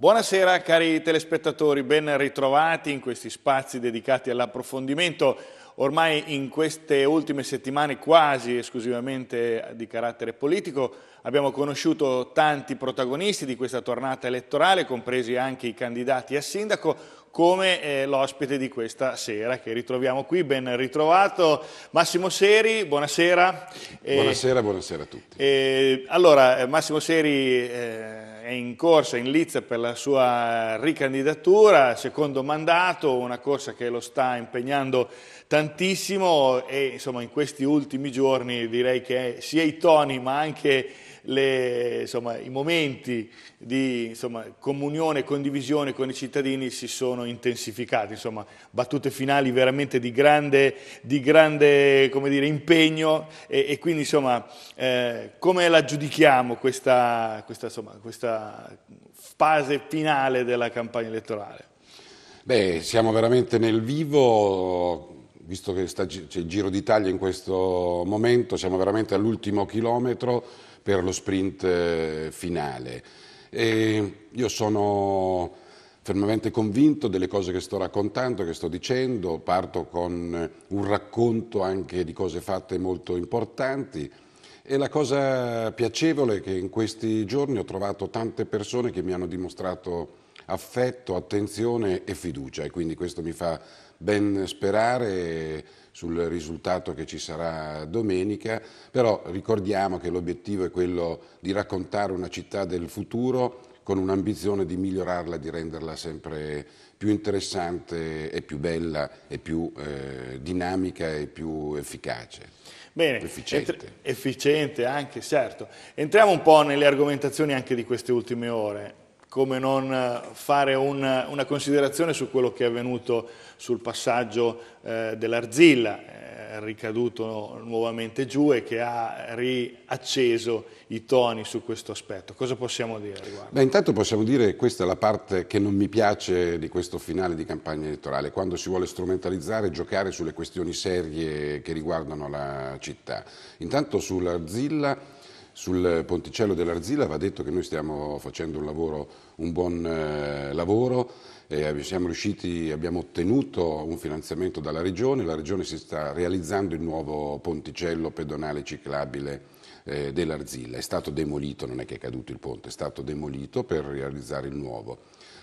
Buonasera cari telespettatori, ben ritrovati in questi spazi dedicati all'approfondimento. Ormai in queste ultime settimane quasi esclusivamente di carattere politico abbiamo conosciuto tanti protagonisti di questa tornata elettorale, compresi anche i candidati a sindaco, come eh, l'ospite di questa sera che ritroviamo qui, ben ritrovato. Massimo Seri, buonasera. Buonasera, eh, buonasera a tutti. Eh, allora, Massimo Seri eh, in corsa in Lizza per la sua ricandidatura, secondo mandato, una corsa che lo sta impegnando tantissimo e insomma in questi ultimi giorni direi che sia i toni ma anche le, insomma, i momenti di insomma, comunione e condivisione con i cittadini si sono intensificati, insomma, battute finali veramente di grande, di grande dire, impegno e, e quindi eh, come la giudichiamo questa, questa, questa fase finale della campagna elettorale? Beh, siamo veramente nel vivo visto che c'è il Giro d'Italia in questo momento, siamo veramente all'ultimo chilometro, per lo sprint eh, finale. E io sono fermamente convinto delle cose che sto raccontando, che sto dicendo, parto con un racconto anche di cose fatte molto importanti e la cosa piacevole è che in questi giorni ho trovato tante persone che mi hanno dimostrato affetto, attenzione e fiducia e quindi questo mi fa ben sperare sul risultato che ci sarà domenica, però ricordiamo che l'obiettivo è quello di raccontare una città del futuro con un'ambizione di migliorarla, di renderla sempre più interessante e più bella e più eh, dinamica e più efficace. Bene, efficiente. efficiente anche, certo. Entriamo un po' nelle argomentazioni anche di queste ultime ore come non eh, fare una, una considerazione su quello che è avvenuto sul passaggio eh, dell'Arzilla, eh, ricaduto nuovamente giù e che ha riacceso i toni su questo aspetto. Cosa possiamo dire? Beh, intanto possiamo dire che questa è la parte che non mi piace di questo finale di campagna elettorale, quando si vuole strumentalizzare e giocare sulle questioni serie che riguardano la città. Intanto sull'Arzilla sul ponticello dell'Arzilla va detto che noi stiamo facendo un, lavoro, un buon eh, lavoro, eh, siamo riusciti, abbiamo ottenuto un finanziamento dalla Regione, la Regione si sta realizzando il nuovo ponticello pedonale ciclabile eh, dell'Arzilla, è stato demolito, non è che è caduto il ponte, è stato demolito per realizzare il nuovo.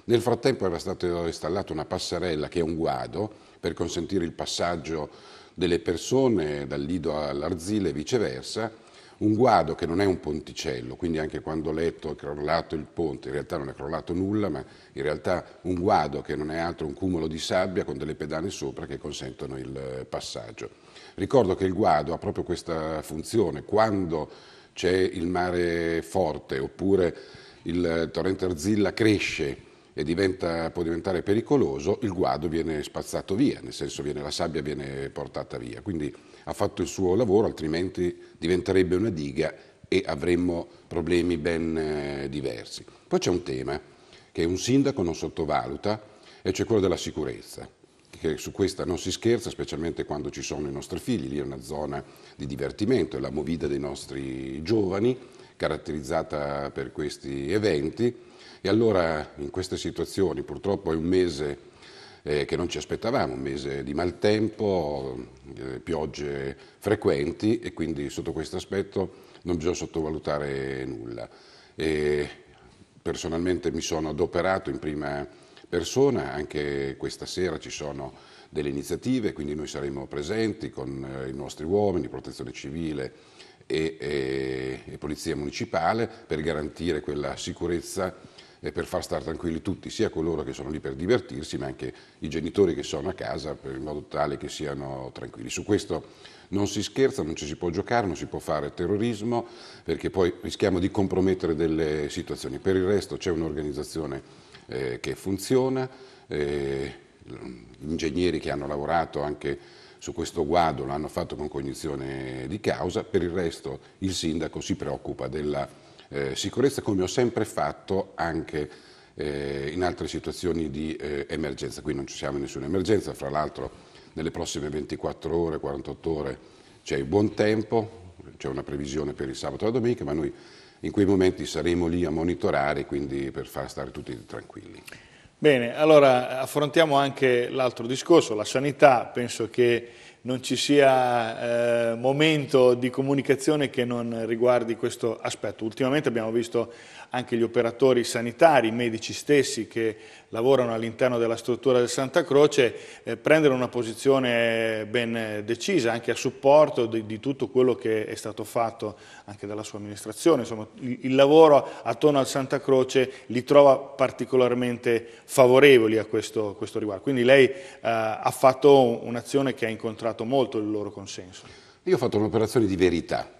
Nel frattempo era stata installata una passerella che è un guado per consentire il passaggio delle persone dal Lido all'Arzilla e viceversa un guado che non è un ponticello, quindi anche quando ho letto è crollato il ponte, in realtà non è crollato nulla, ma in realtà un guado che non è altro un cumulo di sabbia con delle pedane sopra che consentono il eh, passaggio. Ricordo che il guado ha proprio questa funzione, quando c'è il mare forte oppure il eh, torrente Arzilla cresce e diventa, può diventare pericoloso, il guado viene spazzato via, nel senso viene, la sabbia viene portata via. Quindi ha fatto il suo lavoro, altrimenti diventerebbe una diga e avremmo problemi ben eh, diversi. Poi c'è un tema che un sindaco non sottovaluta e c'è cioè quello della sicurezza che su questa non si scherza, specialmente quando ci sono i nostri figli, lì è una zona di divertimento, è la movida dei nostri giovani, caratterizzata per questi eventi e allora in queste situazioni purtroppo è un mese eh, che non ci aspettavamo, un mese di maltempo, eh, piogge frequenti e quindi sotto questo aspetto non bisogna sottovalutare nulla. E personalmente mi sono adoperato in prima persona, anche questa sera ci sono delle iniziative, quindi noi saremo presenti con eh, i nostri uomini, protezione civile e, e, e polizia municipale per garantire quella sicurezza eh, per far stare tranquilli tutti, sia coloro che sono lì per divertirsi, ma anche i genitori che sono a casa, per, in modo tale che siano tranquilli. Su questo non si scherza, non ci si può giocare, non si può fare terrorismo, perché poi rischiamo di compromettere delle situazioni. Per il resto c'è un'organizzazione eh, che funziona, eh, ingegneri che hanno lavorato anche su questo guado l'hanno fatto con cognizione di causa, per il resto il sindaco si preoccupa della eh, sicurezza come ho sempre fatto anche eh, in altre situazioni di eh, emergenza. Qui non ci siamo in nessuna emergenza, fra l'altro nelle prossime 24 ore, 48 ore c'è il buon tempo, c'è una previsione per il sabato e la domenica, ma noi in quei momenti saremo lì a monitorare, quindi per far stare tutti tranquilli. Bene, allora affrontiamo anche l'altro discorso, la sanità, penso che non ci sia eh, momento di comunicazione che non riguardi questo aspetto. Ultimamente abbiamo visto anche gli operatori sanitari, i medici stessi che lavorano all'interno della struttura del Santa Croce, eh, prendere una posizione ben decisa anche a supporto di, di, tutto quello che è stato fatto anche dalla sua amministrazione. Insomma, il, il lavoro attorno al Santa Croce li trova particolarmente favorevoli a questo, questo riguardo. Quindi lei eh, ha fatto un'azione che ha incontrato molto il loro consenso. Io ho fatto un'operazione di verità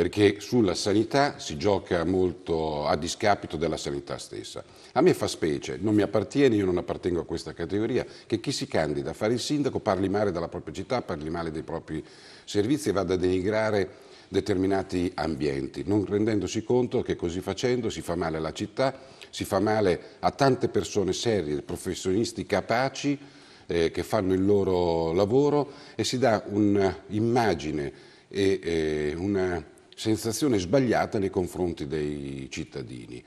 perché sulla sanità si gioca molto a discapito della sanità stessa. A me fa specie, non mi appartiene, io non appartengo a questa categoria, che chi si candida a fare il sindaco parli male della propria città, parli male dei propri servizi e vada a denigrare determinati ambienti, non rendendosi conto che così facendo si fa male alla città, si fa male a tante persone serie, professionisti capaci eh, che fanno il loro lavoro e si dà un'immagine e eh, una sensazione sbagliata nei confronti dei cittadini.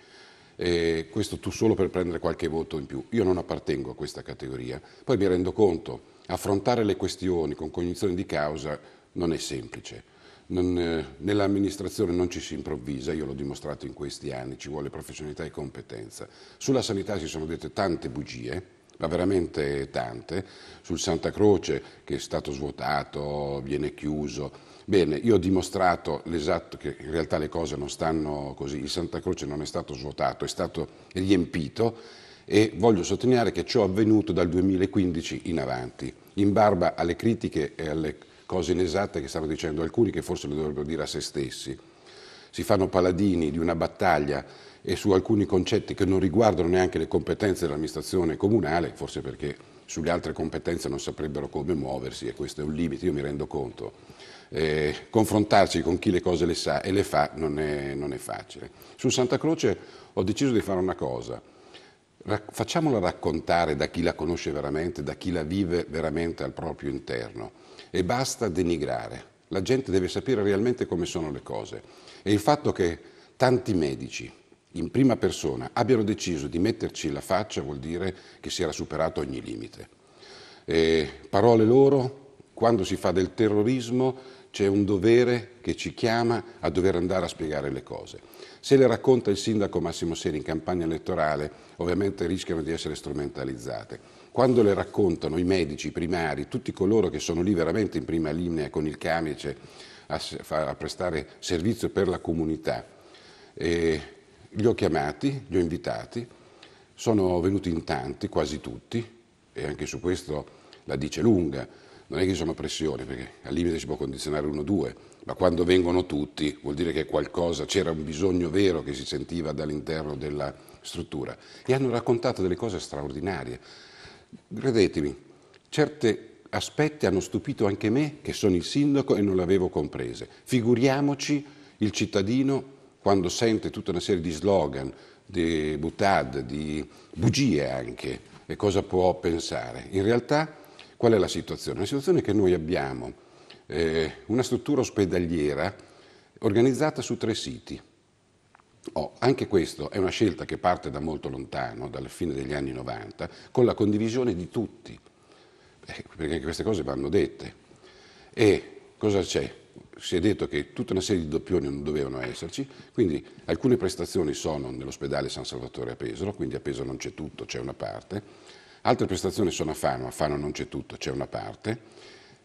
E questo tu solo per prendere qualche voto in più. Io non appartengo a questa categoria. Poi mi rendo conto, affrontare le questioni con cognizione di causa non è semplice. Eh, nell'amministrazione non ci si improvvisa, io l'ho dimostrato in questi anni, ci vuole professionalità e competenza. Sulla sanità si sono dette tante bugie, ma veramente tante, sul Santa Croce che è stato svuotato, viene chiuso, Bene, io ho dimostrato l'esatto che in realtà le cose non stanno così, il Santa Croce non è stato svuotato, è stato riempito e voglio sottolineare che ciò è avvenuto dal 2015 in avanti, in barba alle critiche e alle cose inesatte che stanno dicendo alcuni che forse le dovrebbero dire a se stessi. Si fanno paladini di una battaglia e su alcuni concetti che non riguardano neanche le competenze dell'amministrazione comunale, forse perché sulle altre competenze non saprebbero come muoversi e questo è un limite, io mi rendo conto eh, confrontarsi con chi le cose le sa e le fa non è, non è facile. Su Santa Croce ho deciso di fare una cosa, facciamola raccontare da chi la conosce veramente, da chi la vive veramente al proprio interno e basta denigrare. La gente deve sapere realmente come sono le cose e il fatto che tanti medici in prima persona abbiano deciso di metterci la faccia vuol dire che si era superato ogni limite. E eh, parole loro, quando si fa del terrorismo c'è un dovere che ci chiama a dover andare a spiegare le cose. Se le racconta il sindaco Massimo Seri in campagna elettorale, ovviamente rischiano di essere strumentalizzate. Quando le raccontano i medici, i primari, tutti coloro che sono lì veramente in prima linea con il camice a, a prestare servizio per la comunità, e eh, li ho chiamati, li ho invitati, sono venuti in tanti, quasi tutti, e anche su questo la dice lunga non è che ci sono pressioni, perché al limite si può condizionare uno o due, ma quando vengono tutti vuol dire che qualcosa, c'era un bisogno vero che si sentiva dall'interno della struttura. E hanno raccontato delle cose straordinarie. Credetemi, certi aspetti hanno stupito anche me, che sono il sindaco e non l'avevo comprese. Figuriamoci il cittadino quando sente tutta una serie di slogan, di butad, di bugie anche, e cosa può pensare. In realtà Qual è la situazione? La situazione è che noi abbiamo eh, una struttura ospedaliera organizzata su tre siti. Oh, anche questo è una scelta che parte da molto lontano, dalla fine degli anni 90, con la condivisione di tutti, eh, perché queste cose vanno dette. E cosa c'è? si è detto che tutta una serie di doppioni non dovevano esserci, quindi alcune prestazioni sono nell'ospedale San Salvatore a Pesaro, quindi a Pesaro non c'è tutto, c'è una parte, Altre prestazioni sono a Fano, a Fano non c'è tutto, c'è una parte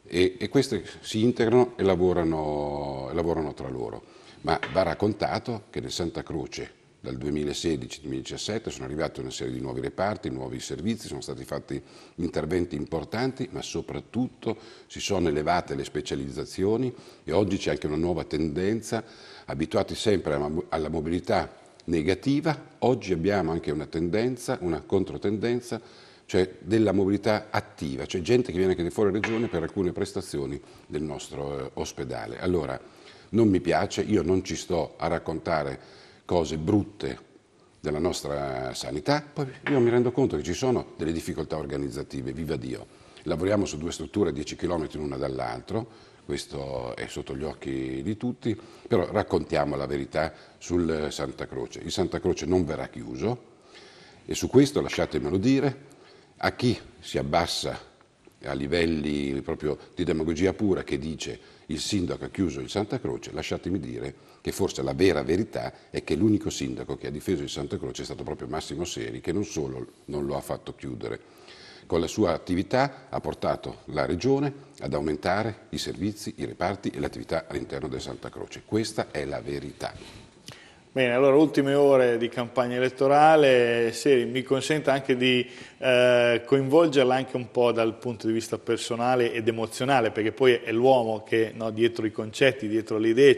e, e, queste si integrano e lavorano, lavorano tra loro. Ma va raccontato che nel Santa Croce dal 2016-2017 sono arrivate una serie di nuovi reparti, nuovi servizi, sono stati fatti interventi importanti, ma soprattutto si sono elevate le specializzazioni e oggi c'è anche una nuova tendenza, abituati sempre alla mobilità negativa, oggi abbiamo anche una tendenza, una controtendenza cioè della mobilità attiva, cioè gente che viene anche di fuori regione per alcune prestazioni del nostro eh, ospedale. Allora, non mi piace, io non ci sto a raccontare cose brutte della nostra sanità, poi io mi rendo conto che ci sono delle difficoltà organizzative, viva Dio. Lavoriamo su due strutture a 10 km l'una dall'altra, questo è sotto gli occhi di tutti, però raccontiamo la verità sul Santa Croce. Il Santa Croce non verrà chiuso e su questo lasciatemelo dire, a chi si abbassa a livelli proprio di demagogia pura che dice il sindaco ha chiuso il Santa Croce, lasciatemi dire che forse la vera verità è che l'unico sindaco che ha difeso il Santa Croce è stato proprio Massimo Seri, che non solo non lo ha fatto chiudere, con la sua attività ha portato la Regione ad aumentare i servizi, i reparti e l'attività all'interno del Santa Croce. Questa è la verità. Bene, allora ultime ore di campagna elettorale, se mi consente anche di eh, coinvolgerla anche un po' dal punto di vista personale ed emozionale, perché poi è l'uomo che no, dietro i concetti, dietro le idee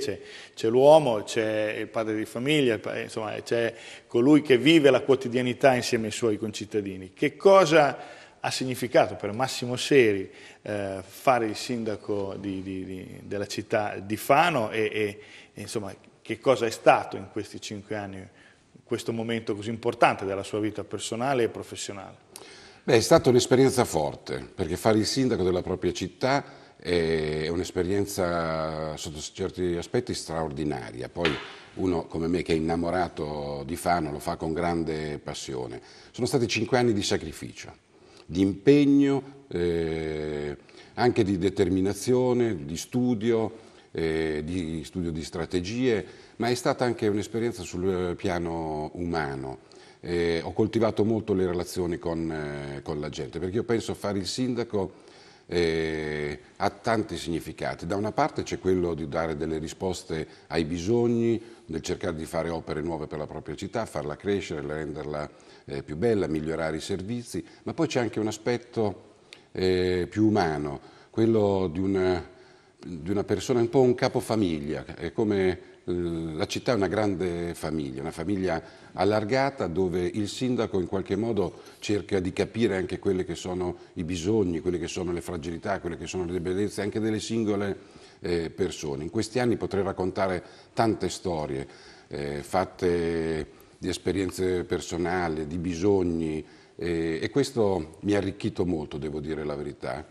c'è, l'uomo, c'è il padre di famiglia, insomma c'è colui che vive la quotidianità insieme ai suoi concittadini. Che cosa ha significato per Massimo Seri eh, fare il sindaco di, di, di, della città di Fano e, e insomma che cosa è stato in questi cinque anni, questo momento così importante della sua vita personale e professionale. Beh, è stata un'esperienza forte, perché fare il sindaco della propria città è un'esperienza sotto certi aspetti straordinaria. Poi uno come me che è innamorato di Fano lo fa con grande passione. Sono stati cinque anni di sacrificio, di impegno, eh, anche di determinazione, di studio, eh, di studio di strategie, ma è stata anche un'esperienza sul eh, piano umano. Eh, ho coltivato molto le relazioni con, eh, con, la gente, perché io penso fare il sindaco eh, ha tanti significati. Da una parte c'è quello di dare delle risposte ai bisogni, nel cercare di fare opere nuove per la propria città, farla crescere, renderla eh, più bella, migliorare i servizi, ma poi c'è anche un aspetto eh, più umano, quello di una di una persona un po' un capofamiglia, è come eh, la città è una grande famiglia, una famiglia allargata dove il sindaco in qualche modo cerca di capire anche quelli che sono i bisogni, quelle che sono le fragilità, quelle che sono le debolezze anche delle singole eh, persone. In questi anni potrei raccontare tante storie eh, fatte di esperienze personali, di bisogni e questo mi ha arricchito molto, devo dire la verità,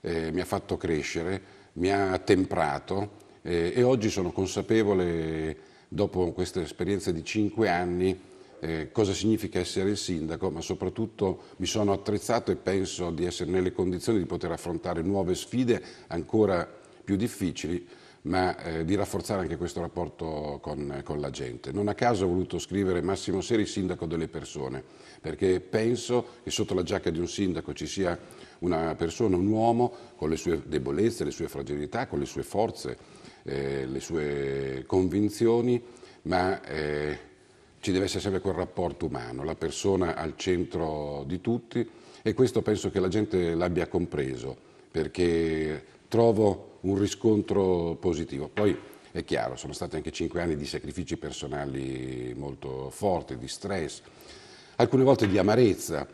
mi ha fatto crescere mi ha temprato eh, e oggi sono consapevole, dopo questa esperienza di cinque anni, eh, cosa significa essere il sindaco, ma soprattutto mi sono attrezzato e penso di essere nelle condizioni di poter affrontare nuove sfide ancora più difficili, ma eh, di rafforzare anche questo rapporto con, con, la gente. Non a caso ho voluto scrivere Massimo Seri, sindaco delle persone, perché penso che sotto la giacca di un sindaco ci sia una persona, un uomo con le sue debolezze, le sue fragilità, con le sue forze, eh, le sue convinzioni, ma eh, ci deve essere sempre quel rapporto umano, la persona al centro di tutti e questo penso che la gente l'abbia compreso perché trovo un riscontro positivo. Poi è chiaro, sono stati anche cinque anni di sacrifici personali molto forti, di stress, alcune volte di amarezza,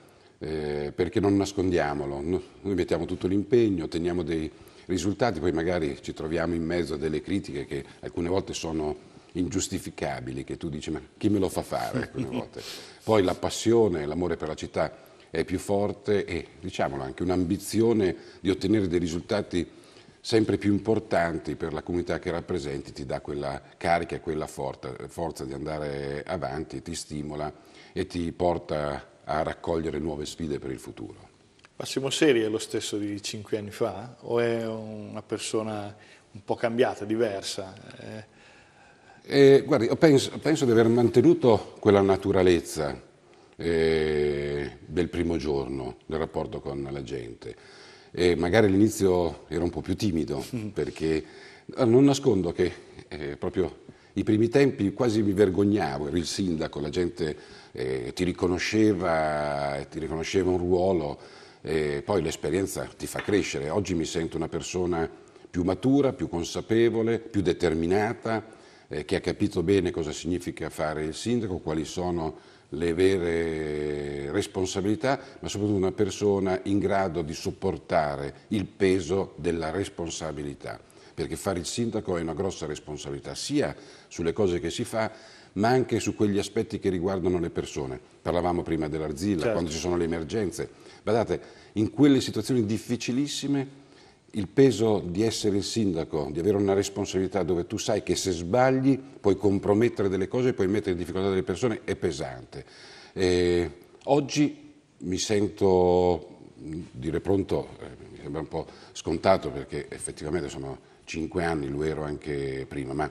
eh, perché non nascondiamolo, noi mettiamo tutto l'impegno, otteniamo dei risultati, poi magari ci troviamo in mezzo a delle critiche che alcune volte sono ingiustificabili, che tu dici ma chi me lo fa fare alcune volte. Poi la passione, l'amore per la città è più forte e diciamolo anche un'ambizione di ottenere dei risultati sempre più importanti per la comunità che rappresenti, ti dà quella carica e quella forza, forza di andare avanti, ti stimola e ti porta a raccogliere nuove sfide per il futuro. Massimo Seri è lo stesso di cinque anni fa o è una persona un po' cambiata, diversa? Eh, guardi, penso, penso, di aver mantenuto quella naturalezza eh, del primo giorno, del rapporto con la gente. E magari all'inizio ero un po' più timido, mm. perché eh, non nascondo che eh, proprio i primi tempi quasi mi vergognavo, ero il sindaco, la gente eh, ti, riconosceva, ti riconosceva un ruolo, eh, poi l'esperienza ti fa crescere. Oggi mi sento una persona più matura, più consapevole, più determinata, eh, che ha capito bene cosa significa fare il sindaco, quali sono le vere responsabilità, ma soprattutto una persona in grado di sopportare il peso della responsabilità perché fare il sindaco è una grossa responsabilità, sia sulle cose che si fa, ma anche su quegli aspetti che riguardano le persone. Parlavamo prima dell'arzilla, certo. quando ci sono le emergenze. Guardate, in quelle situazioni difficilissime il peso di essere il sindaco, di avere una responsabilità dove tu sai che se sbagli puoi compromettere delle cose, puoi mettere in difficoltà delle persone, è pesante. E eh, oggi mi sento dire pronto eh, sembra un po' scontato perché effettivamente sono cinque anni, lo ero anche prima, ma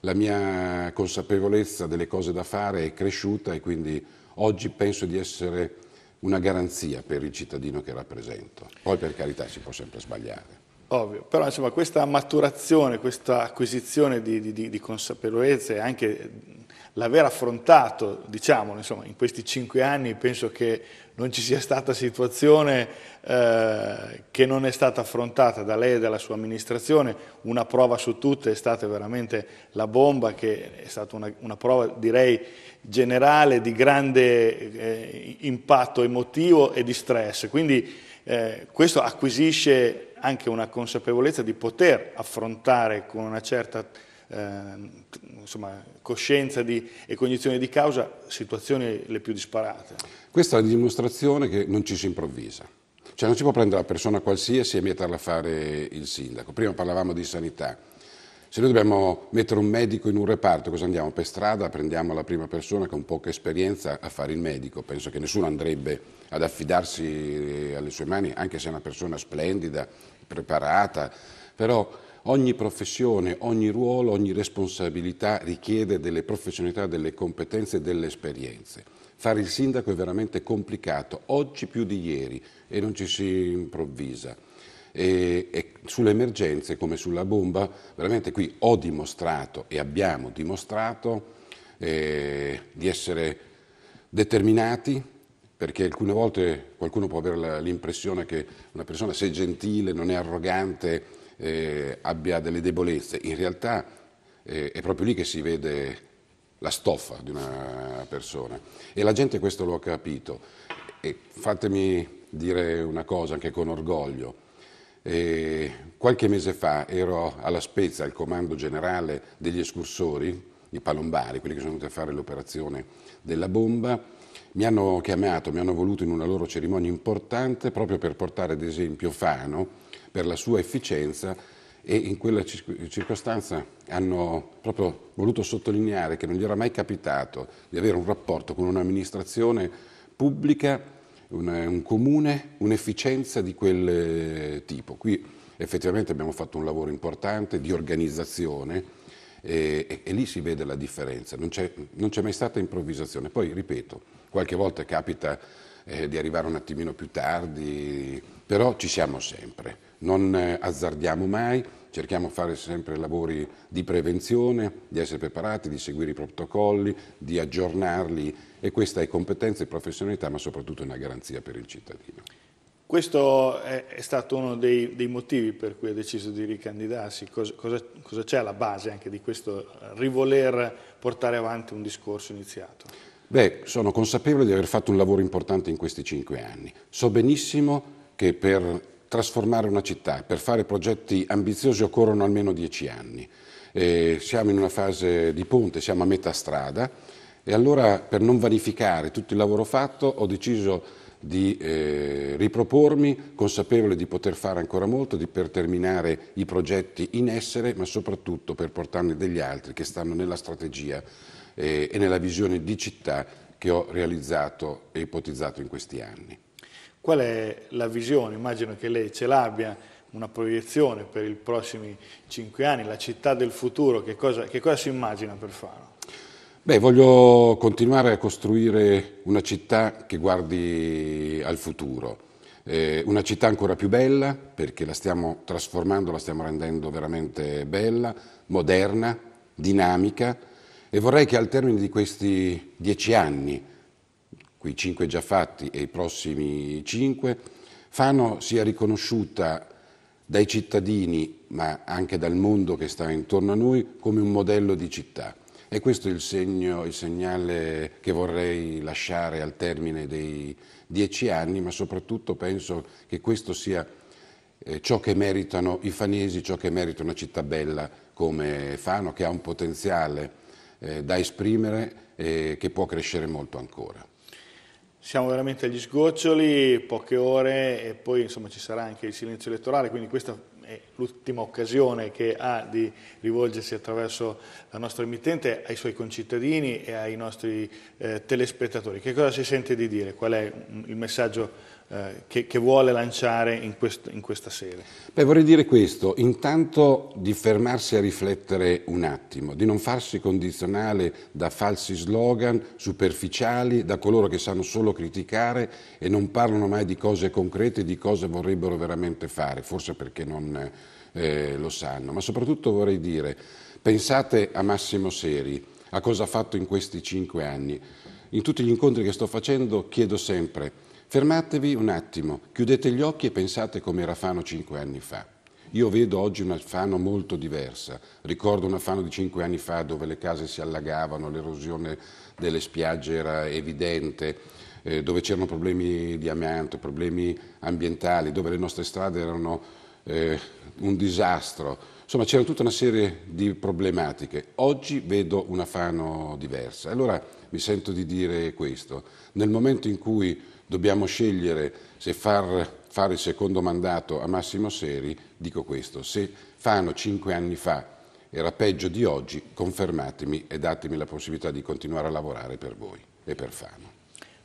la mia consapevolezza delle cose da fare è cresciuta e quindi oggi penso di essere una garanzia per il cittadino che rappresento. Poi per carità si può sempre sbagliare. Ovvio, però insomma questa maturazione, questa acquisizione di, di, di consapevolezza e anche l'aver affrontato, diciamo, insomma, in questi cinque anni penso che non ci sia stata situazione eh, che non è stata affrontata da lei e dalla sua amministrazione, una prova su tutte è stata veramente la bomba, che è stata una, una prova direi generale di grande eh, impatto emotivo e di stress, quindi eh, questo acquisisce anche una consapevolezza di poter affrontare con una certa eh, insomma, coscienza di, e cognizione di causa situazioni le più disparate. Questa è la dimostrazione che non ci si improvvisa. Cioè non si può prendere una persona qualsiasi e metterla a fare il sindaco. Prima parlavamo di sanità. Se noi dobbiamo mettere un medico in un reparto, cosa andiamo? Per strada prendiamo la prima persona con poca esperienza a fare il medico. Penso che nessuno andrebbe ad affidarsi eh, alle sue mani, anche se è una persona splendida preparata, però ogni professione, ogni ruolo, ogni responsabilità richiede delle professionalità, delle competenze e delle esperienze. Fare il sindaco è veramente complicato, oggi più di ieri, e non ci si improvvisa. E, e sulle emergenze come sulla bomba, veramente qui ho dimostrato e abbiamo dimostrato eh, di essere determinati, perché alcune volte qualcuno può avere l'impressione che una persona se è gentile, non è arrogante, eh, abbia delle debolezze. In realtà eh, è proprio lì che si vede la stoffa di una persona e la gente questo lo ha capito. E fatemi dire una cosa anche con orgoglio. Eh, qualche mese fa ero alla Spezia, al comando generale degli escursori, i palombari, quelli che sono venuti a fare l'operazione della bomba, mi hanno chiamato, mi hanno voluto in una loro cerimonia importante proprio per portare ad esempio Fano per la sua efficienza e in quella circostanza hanno proprio voluto sottolineare che non gli era mai capitato di avere un rapporto con un'amministrazione pubblica, un, un comune, un'efficienza di quel eh, tipo. Qui effettivamente abbiamo fatto un lavoro importante di organizzazione, e, eh, e, e, lì si vede la differenza, non c'è mai stata improvvisazione. Poi, ripeto, qualche volta capita eh, di arrivare un attimino più tardi, però ci siamo sempre, non eh, azzardiamo mai, cerchiamo di fare sempre lavori di prevenzione, di essere preparati, di seguire i protocolli, di aggiornarli e questa è competenza e professionalità ma soprattutto è una garanzia per il cittadino. Questo è stato uno dei, dei, motivi per cui ha deciso di ricandidarsi. Cosa c'è alla base anche di questo eh, rivoler portare avanti un discorso iniziato? Beh, sono consapevole di aver fatto un lavoro importante in questi cinque anni. So benissimo che per trasformare una città, per fare progetti ambiziosi occorrono almeno dieci anni. Eh, siamo in una fase di ponte, siamo a metà strada e allora per non vanificare tutto il lavoro fatto ho deciso di eh, ripropormi, consapevole di poter fare ancora molto, di per terminare i progetti in essere, ma soprattutto per portarne degli altri che stanno nella strategia eh, e nella visione di città che ho realizzato e ipotizzato in questi anni. Qual è la visione? Immagino che lei ce l'abbia, una proiezione per i prossimi cinque anni, la città del futuro, che cosa, che cosa si immagina per farlo? Beh, voglio continuare a costruire una città che guardi al futuro, eh, una città ancora più bella perché la stiamo trasformando, la stiamo rendendo veramente bella, moderna, dinamica, e vorrei che al termine di questi dieci anni, quei cinque già fatti e i prossimi cinque, Fano sia riconosciuta dai cittadini, ma anche dal mondo che sta intorno a noi, come un modello di città. E questo è il, segno, il segnale che vorrei lasciare al termine dei dieci anni, ma soprattutto penso che questo sia eh, ciò che meritano i fanesi, ciò che merita una città bella come Fano, che ha un potenziale eh, da esprimere e che può crescere molto ancora. Siamo veramente agli sgoccioli, poche ore e poi insomma, ci sarà anche il silenzio elettorale, quindi questa è l'ultima occasione che ha di rivolgersi attraverso la nostra emittente ai suoi concittadini e ai nostri eh, telespettatori. Che cosa si sente di dire? Qual è mm, il messaggio eh, che, che, vuole lanciare in, quest in questa sede? Beh, vorrei dire questo, intanto di fermarsi a riflettere un attimo, di non farsi condizionare da falsi slogan superficiali, da coloro che sanno solo criticare e non parlano mai di cose concrete, di cosa vorrebbero veramente fare, forse perché non eh, lo sanno, ma soprattutto vorrei dire, pensate a Massimo Seri, a cosa ha fatto in questi cinque anni. In tutti gli incontri che sto facendo chiedo sempre, fermatevi un attimo, chiudete gli occhi e pensate come era Fano cinque anni fa. Io vedo oggi una Fano molto diversa. Ricordo una Fano di cinque anni fa dove le case si allagavano, l'erosione delle spiagge era evidente, eh, dove c'erano problemi di amianto, problemi ambientali, dove le nostre strade erano eh, un disastro, insomma c'era tutta una serie di problematiche. Oggi vedo una Fano diversa. Allora mi sento di dire questo, nel momento in cui dobbiamo scegliere se far, fare il secondo mandato a Massimo Seri, dico questo, se Fano cinque anni fa era peggio di oggi, confermatemi e datemi la possibilità di continuare a lavorare per voi e per Fano.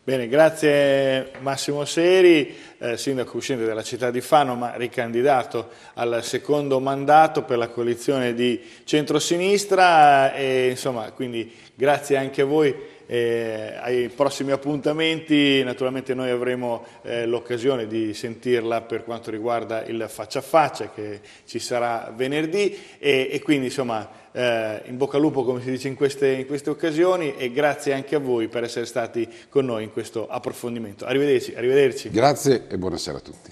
Bene, grazie Massimo Seri, eh, sindaco uscente della città di Fano, ma ricandidato al secondo mandato per la coalizione di centrosinistra. Eh, e, insomma, quindi grazie anche a voi eh, ai prossimi appuntamenti naturalmente noi avremo eh, l'occasione di sentirla per quanto riguarda il faccia a faccia che ci sarà venerdì e, e quindi insomma eh, in bocca al lupo come si dice in queste, in queste occasioni e grazie anche a voi per essere stati con noi in questo approfondimento. Arrivederci, arrivederci. Grazie e buonasera a tutti.